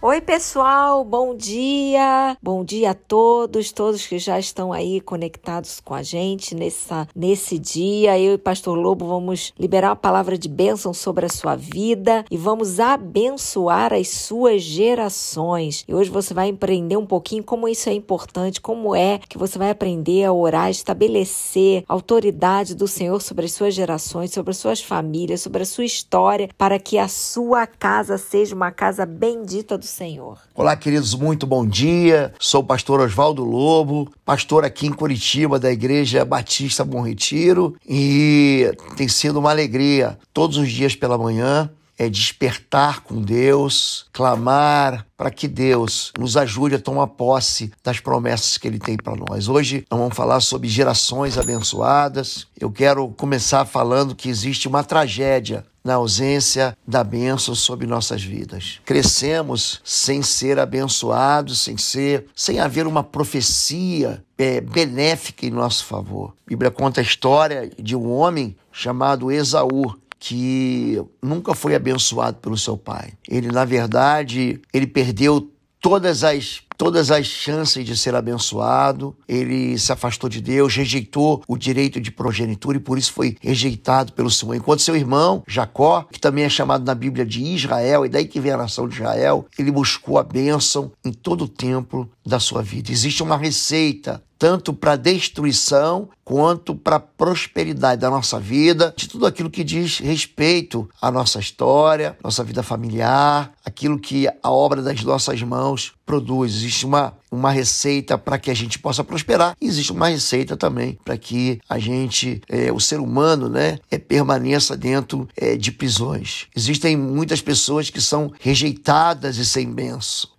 Oi, pessoal, bom dia! Bom dia a todos, todos que já estão aí conectados com a gente nessa, nesse dia. Eu e Pastor Lobo vamos liberar uma palavra de bênção sobre a sua vida e vamos abençoar as suas gerações. E hoje você vai aprender um pouquinho como isso é importante, como é que você vai aprender a orar, estabelecer a autoridade do Senhor sobre as suas gerações, sobre as suas famílias, sobre a sua história, para que a sua casa seja uma casa bendita do Senhor. Olá, queridos, muito bom dia. Sou o pastor Oswaldo Lobo, pastor aqui em Curitiba da Igreja Batista Bom Retiro e tem sido uma alegria todos os dias pela manhã é despertar com Deus, clamar para que Deus nos ajude a tomar posse das promessas que Ele tem para nós. Hoje nós vamos falar sobre gerações abençoadas. Eu quero começar falando que existe uma tragédia na ausência da bênção sobre nossas vidas. Crescemos sem ser abençoados, sem ser, sem haver uma profecia é, benéfica em nosso favor. A Bíblia conta a história de um homem chamado Esaú que nunca foi abençoado pelo seu pai. Ele, na verdade, ele perdeu todas as todas as chances de ser abençoado. Ele se afastou de Deus, rejeitou o direito de progenitura e por isso foi rejeitado pelo Senhor. Enquanto seu irmão, Jacó, que também é chamado na Bíblia de Israel, e daí que vem a nação de Israel, ele buscou a bênção em todo o tempo da sua vida. Existe uma receita tanto para destruição quanto para a prosperidade da nossa vida, de tudo aquilo que diz respeito à nossa história, nossa vida familiar, aquilo que a obra das nossas mãos produz. Existe uma uma receita para que a gente possa prosperar, e existe uma receita também para que a gente, é, o ser humano, né, é, permaneça dentro é, de prisões. Existem muitas pessoas que são rejeitadas e sem benção,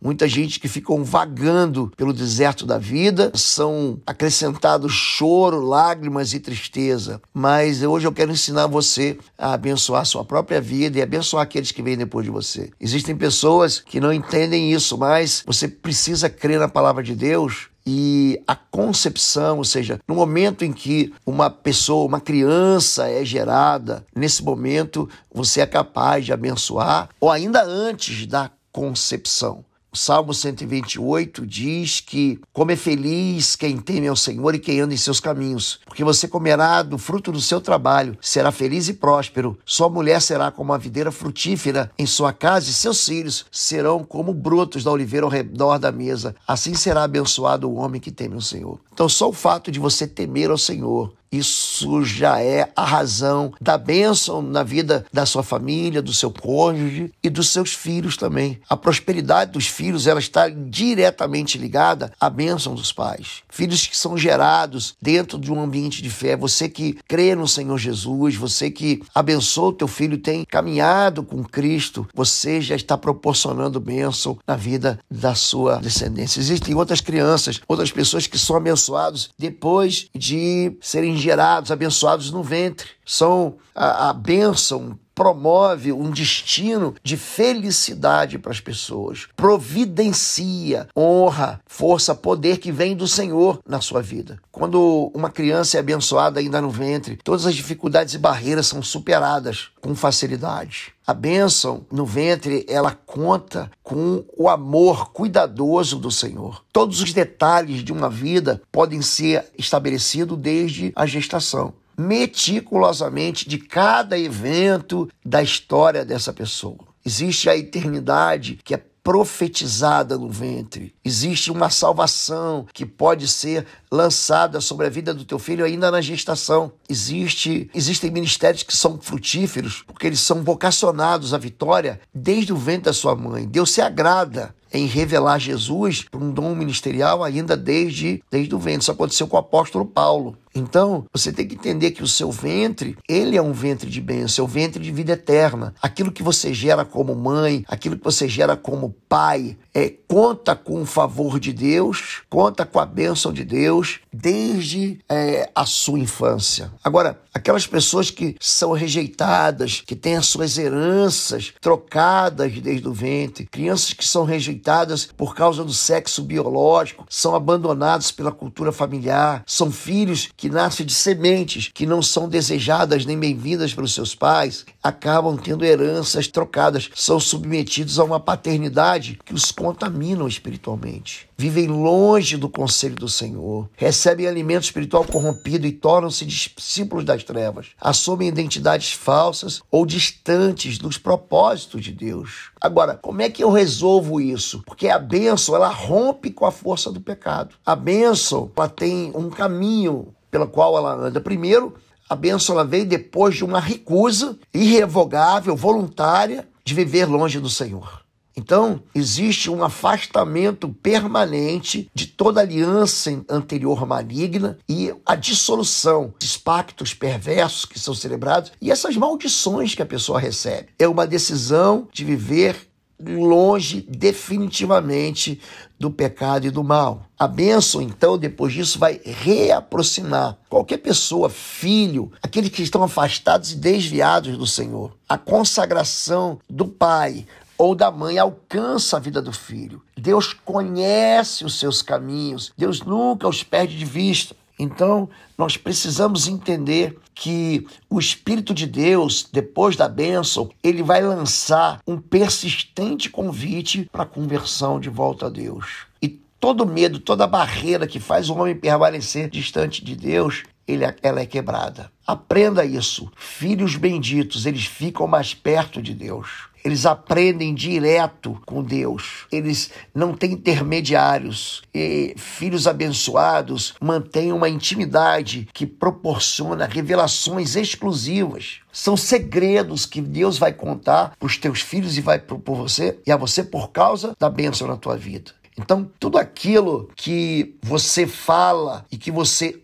muita gente que ficou vagando pelo deserto da vida, são acrescentados choro, lágrimas e tristeza. Mas hoje eu quero ensinar você a abençoar sua própria vida e abençoar aqueles que vêm depois de você. Existem pessoas que não entendem isso, mas você precisa crer na palavra de Deus e a concepção, ou seja, no momento em que uma pessoa, uma criança é gerada, nesse momento você é capaz de abençoar, ou ainda antes da concepção. O Salmo 128 diz que como é feliz quem teme ao Senhor e quem anda em seus caminhos, porque você comerá do fruto do seu trabalho, será feliz e próspero. Sua mulher será como uma videira frutífera em sua casa e seus filhos serão como brotos da oliveira ao redor da mesa. Assim será abençoado o homem que teme ao Senhor. Então, só o fato de você temer ao Senhor, isso já é a razão da bênção na vida da sua família, do seu cônjuge e dos seus filhos também. A prosperidade dos filhos ela está diretamente ligada à bênção dos pais. Filhos que são gerados dentro de um ambiente de fé, você que crê no Senhor Jesus, você que abençoa o teu filho, tem caminhado com Cristo, você já está proporcionando bênção na vida da sua descendência. Existem outras crianças, outras pessoas que são abençoadas abençoados depois de serem gerados, abençoados no ventre. São a, a bênção promove um destino de felicidade para as pessoas, providencia honra, força, poder que vem do Senhor na sua vida. Quando uma criança é abençoada ainda no ventre, todas as dificuldades e barreiras são superadas com facilidade. A bênção no ventre, ela conta com o amor cuidadoso do Senhor. Todos os detalhes de uma vida podem ser estabelecidos desde a gestação meticulosamente de cada evento da história dessa pessoa. Existe a eternidade que é profetizada no ventre. Existe uma salvação que pode ser lançada sobre a vida do teu filho ainda na gestação. Existe, existem ministérios que são frutíferos porque eles são vocacionados à vitória desde o ventre da sua mãe. Deus se agrada em revelar Jesus para um dom ministerial ainda desde, desde o ventre. Isso aconteceu com o apóstolo Paulo. Então, você tem que entender que o seu ventre, ele é um ventre de bênção, é um ventre de vida eterna. Aquilo que você gera como mãe, aquilo que você gera como pai, é, conta com o favor de Deus, conta com a bênção de Deus desde é, a sua infância. Agora, aquelas pessoas que são rejeitadas, que têm as suas heranças trocadas desde o ventre, crianças que são rejeitadas, rejeitadas por causa do sexo biológico, são abandonados pela cultura familiar, são filhos que nascem de sementes que não são desejadas nem bem-vindas pelos seus pais, acabam tendo heranças trocadas, são submetidos a uma paternidade que os contaminam espiritualmente. Vivem longe do conselho do Senhor, recebem alimento espiritual corrompido e tornam-se discípulos das trevas, assumem identidades falsas ou distantes dos propósitos de Deus. Agora, como é que eu resolvo isso? Porque a bênção, ela rompe com a força do pecado. A bênção, ela tem um caminho pelo qual ela anda. Primeiro, a bênção ela veio depois de uma recusa irrevogável, voluntária, de viver longe do Senhor. Então, existe um afastamento permanente de toda aliança anterior maligna e a dissolução dos pactos perversos que são celebrados e essas maldições que a pessoa recebe. É uma decisão de viver longe definitivamente do pecado e do mal. A bênção, então, depois disso, vai reaproximar qualquer pessoa, filho, aqueles que estão afastados e desviados do Senhor. A consagração do Pai ou da mãe alcança a vida do filho. Deus conhece os seus caminhos, Deus nunca os perde de vista. Então, nós precisamos entender que o Espírito de Deus, depois da bênção, ele vai lançar um persistente convite para a conversão de volta a Deus. E todo medo, toda barreira que faz o homem permanecer distante de Deus, ele, é, ela é quebrada. Aprenda isso. Filhos benditos, eles ficam mais perto de Deus. Eles aprendem direto com Deus. Eles não têm intermediários. E filhos abençoados mantêm uma intimidade que proporciona revelações exclusivas. São segredos que Deus vai contar para os teus filhos e vai propor você e a você por causa da bênção na tua vida. Então, tudo aquilo que você fala e que você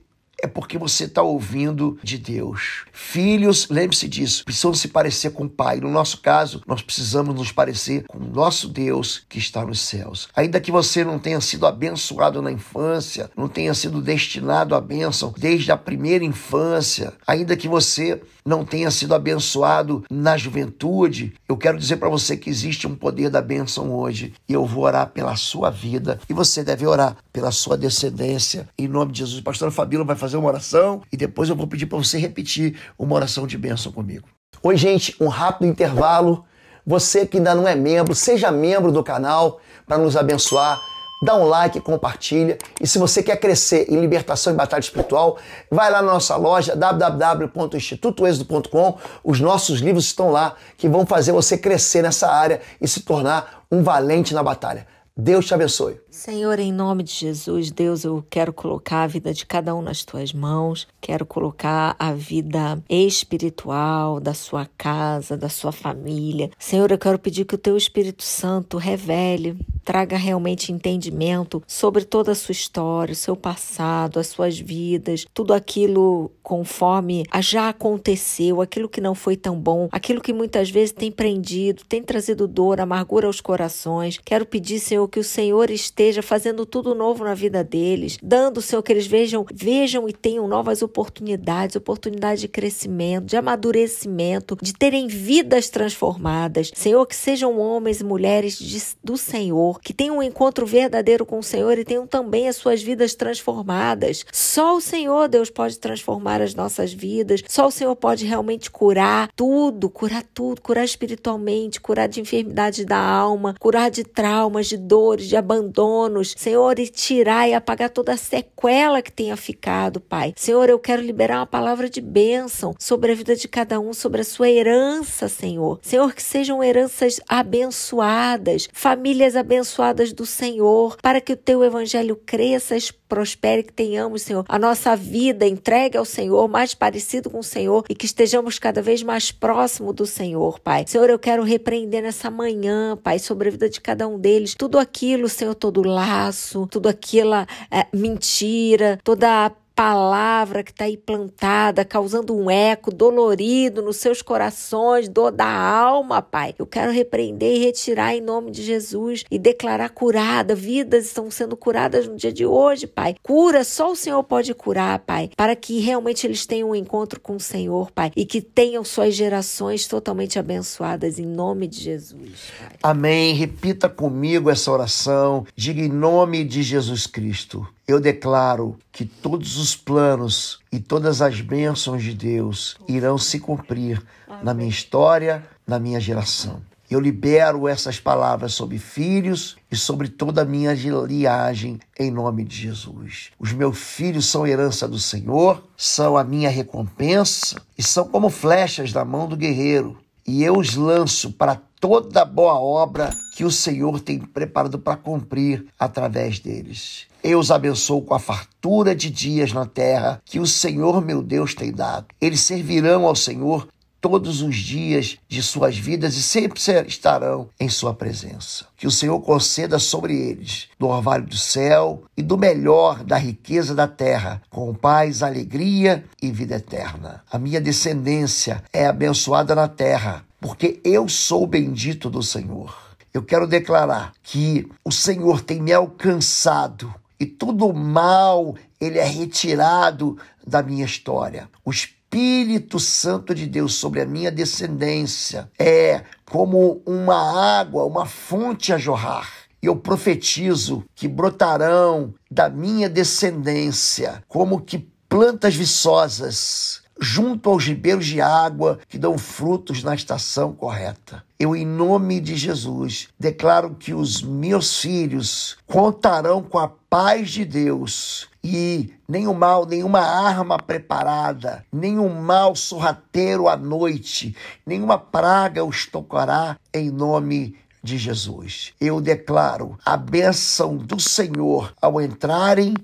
é porque você está ouvindo de Deus. Filhos, lembre-se disso, precisam se parecer com o Pai. No nosso caso, nós precisamos nos parecer com o nosso Deus que está nos céus. Ainda que você não tenha sido abençoado na infância, não tenha sido destinado à bênção desde a primeira infância, ainda que você não tenha sido abençoado na juventude, eu quero dizer para você que existe um poder da bênção hoje. E eu vou orar pela sua vida e você deve orar pela sua descendência. Em nome de Jesus, o pastor Fabíola vai fazer fazer uma oração e depois eu vou pedir para você repetir uma oração de bênção comigo. Oi, gente, um rápido intervalo. Você que ainda não é membro, seja membro do canal para nos abençoar. Dá um like, compartilha. E se você quer crescer em libertação e batalha espiritual, vai lá na nossa loja www.institutoexodo.com. Os nossos livros estão lá que vão fazer você crescer nessa área e se tornar um valente na batalha. Deus te abençoe. Senhor, em nome de Jesus, Deus, eu quero colocar a vida de cada um nas tuas mãos, quero colocar a vida espiritual da sua casa, da sua família. Senhor, eu quero pedir que o teu Espírito Santo revele, traga realmente entendimento sobre toda a sua história, o seu passado, as suas vidas, tudo aquilo conforme já aconteceu, aquilo que não foi tão bom, aquilo que muitas vezes tem prendido, tem trazido dor, amargura aos corações. Quero pedir, Senhor, Senhor, que o Senhor esteja fazendo tudo novo na vida deles, dando, Senhor, que eles vejam, vejam e tenham novas oportunidades, oportunidade de crescimento, de amadurecimento, de terem vidas transformadas. Senhor, que sejam homens e mulheres de, do Senhor, que tenham um encontro verdadeiro com o Senhor e tenham também as suas vidas transformadas. Só o Senhor, Deus, pode transformar as nossas vidas, só o Senhor pode realmente curar tudo, curar tudo, curar espiritualmente, curar de enfermidade da alma, curar de traumas, de dor dores, de abandonos. Senhor, e tirar e apagar toda a sequela que tenha ficado, Pai. Senhor, eu quero liberar uma palavra de bênção sobre a vida de cada um, sobre a sua herança, Senhor. Senhor, que sejam heranças abençoadas, famílias abençoadas do Senhor, para que o teu evangelho cresça, prospere, que tenhamos, Senhor, a nossa vida entregue ao Senhor, mais parecido com o Senhor e que estejamos cada vez mais próximo do Senhor, Pai. Senhor, eu quero repreender nessa manhã, Pai, sobre a vida de cada um deles, tudo aquilo, Senhor, todo laço, toda aquela é, mentira, toda a palavra que está aí plantada, causando um eco dolorido nos seus corações, dor da alma, Pai. Eu quero repreender e retirar em nome de Jesus e declarar curada. Vidas estão sendo curadas no dia de hoje, Pai. Cura, só o Senhor pode curar, Pai, para que realmente eles tenham um encontro com o Senhor, Pai, e que tenham suas gerações totalmente abençoadas em nome de Jesus. Pai. Amém. Repita comigo essa oração. Diga em nome de Jesus Cristo. Eu declaro que todos os os planos e todas as bênçãos de Deus irão se cumprir na minha história, na minha geração. Eu libero essas palavras sobre filhos e sobre toda a minha liagem, em nome de Jesus. Os meus filhos são herança do Senhor, são a minha recompensa e são como flechas da mão do guerreiro. E eu os lanço para toda boa obra que o Senhor tem preparado para cumprir através deles. Eu os abençoo com a fartura de dias na terra que o Senhor meu Deus tem dado. Eles servirão ao Senhor todos os dias de suas vidas e sempre estarão em sua presença. Que o Senhor conceda sobre eles do orvalho do céu e do melhor da riqueza da terra, com paz, alegria e vida eterna. A minha descendência é abençoada na terra, porque eu sou bendito do Senhor. Eu quero declarar que o Senhor tem me alcançado e tudo o mal ele é retirado da minha história. O Espírito Santo de Deus sobre a minha descendência é como uma água, uma fonte a jorrar. eu profetizo que brotarão da minha descendência como que plantas viçosas junto aos ribeiros de água que dão frutos na estação correta. Eu, em nome de Jesus, declaro que os meus filhos contarão com a paz de Deus e nenhum mal, nenhuma arma preparada, nenhum mal sorrateiro à noite, nenhuma praga os tocará em nome de Jesus. Eu declaro a bênção do Senhor ao entrarem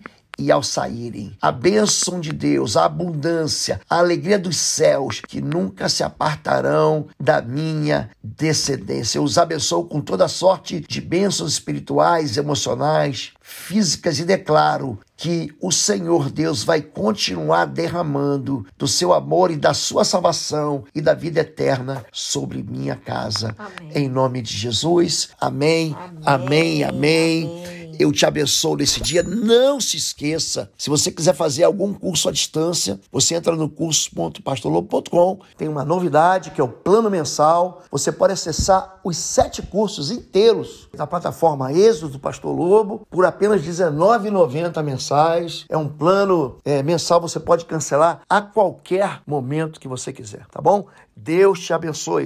e ao saírem. A bênção de Deus, a abundância, a alegria dos céus, que nunca se apartarão da minha descendência. Eu os abençoo com toda sorte de bênçãos espirituais, emocionais, físicas e declaro que o Senhor Deus vai continuar derramando do seu amor e da sua salvação e da vida eterna sobre minha casa. Amém. Em nome de Jesus. Amém. Amém. amém. amém. amém. Eu te abençoo nesse dia. Não se esqueça, se você quiser fazer algum curso à distância, você entra no curso.pastorlobo.com. Tem uma novidade que é o plano mensal. Você pode acessar os sete cursos inteiros na plataforma Êxodo do Pastor Lobo por apenas R$19,90 mensais. É um plano é, mensal, você pode cancelar a qualquer momento que você quiser, tá bom? Deus te abençoe.